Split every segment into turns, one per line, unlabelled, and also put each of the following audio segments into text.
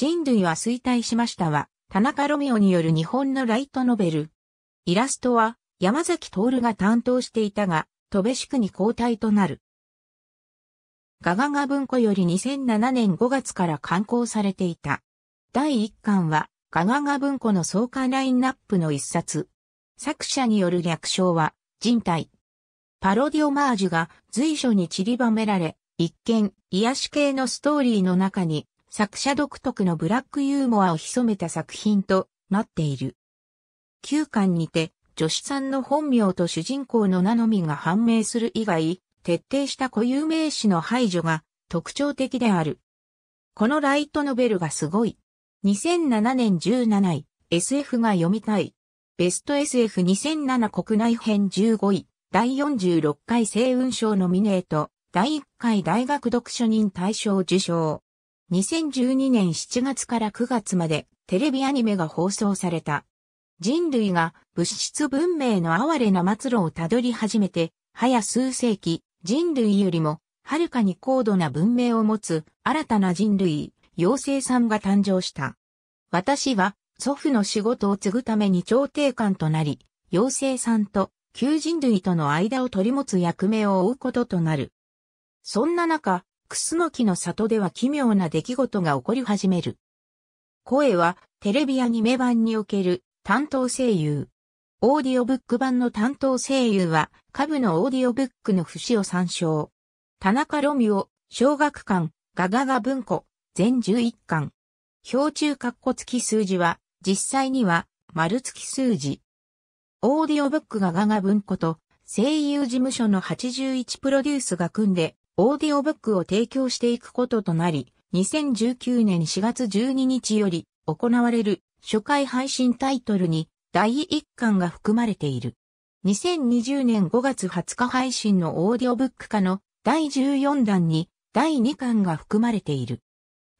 人類は衰退しましたは、田中ロミオによる日本のライトノベル。イラストは、山崎徹が担当していたが、戸部宿に交代となる。ガガガ文庫より2007年5月から刊行されていた。第1巻は、ガガガ文庫の創刊ラインナップの一冊。作者による略称は、人体。パロディオマージュが随所に散りばめられ、一見、癒し系のストーリーの中に作者独特のブラックユーモアを潜めた作品となっている。9巻にて、女子さんの本名と主人公の名のみが判明する以外、徹底した固有名詞の排除が特徴的である。このライトノベルがすごい。2007年17位、SF が読みたい。ベスト SF2007 国内編15位、第46回星雲賞ノミネート、第1回大学読書人大賞受賞。2012年7月から9月までテレビアニメが放送された。人類が物質文明の哀れな末路をたどり始めて、早数世紀、人類よりも、はるかに高度な文明を持つ、新たな人類、妖精さんが誕生した。私は、祖父の仕事を継ぐために朝廷官となり、妖精さんと、旧人類との間を取り持つ役目を追うこととなる。そんな中、クスノキの里では奇妙な出来事が起こり始める。声はテレビアニメ版における担当声優。オーディオブック版の担当声優は、下部のオーディオブックの節を参照。田中ロミオ、小学館、ガガガ文庫、全11巻。標中括弧付き数字は、実際には、丸付き数字。オーディオブックガガガ文庫と、声優事務所の81プロデュースが組んで、オーディオブックを提供していくこととなり、2019年4月12日より行われる初回配信タイトルに第1巻が含まれている。2020年5月20日配信のオーディオブック化の第14弾に第2巻が含まれている。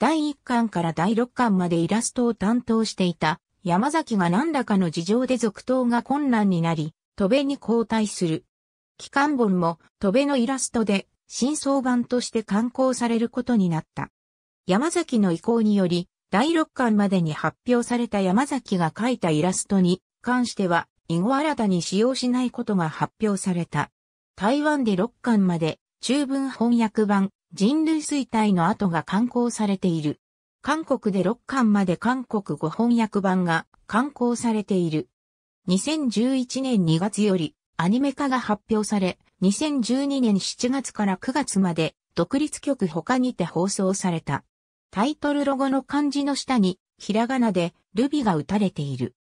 第1巻から第6巻までイラストを担当していた山崎が何らかの事情で続投が困難になり、戸部に交代する。期間本も戸部のイラストで新装版として刊行されることになった。山崎の意向により、第6巻までに発表された山崎が描いたイラストに関しては、以後新たに使用しないことが発表された。台湾で6巻まで中文翻訳版人類衰退の後が刊行されている。韓国で6巻まで韓国語翻訳版が刊行されている。2011年2月よりアニメ化が発表され、2012年7月から9月まで独立局他にて放送された。タイトルロゴの漢字の下に、ひらがなでルビが打たれている。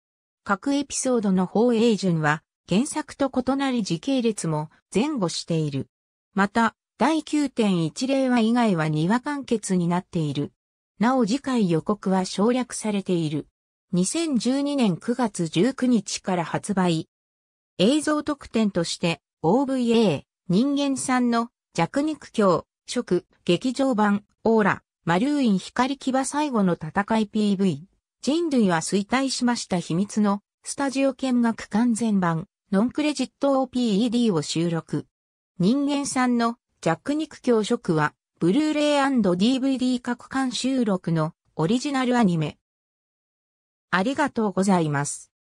各エピソードの放映順は、原作と異なり時系列も前後している。また、第9.10話以外は2話完結になっている。なお次回予告は省略されている。2012年9月19日から発売。映像特典として OVA、人間さんの弱肉強、食、劇場版、オーラ、マルーイン光牙最後の戦い PV。人類は衰退しました秘密のスタジオ見学完全版、ノンクレジット OPED を収録。人間さんの弱肉強食は、ブルーレイ &DVD 各巻収録のオリジナルアニメ。ありがとうございます。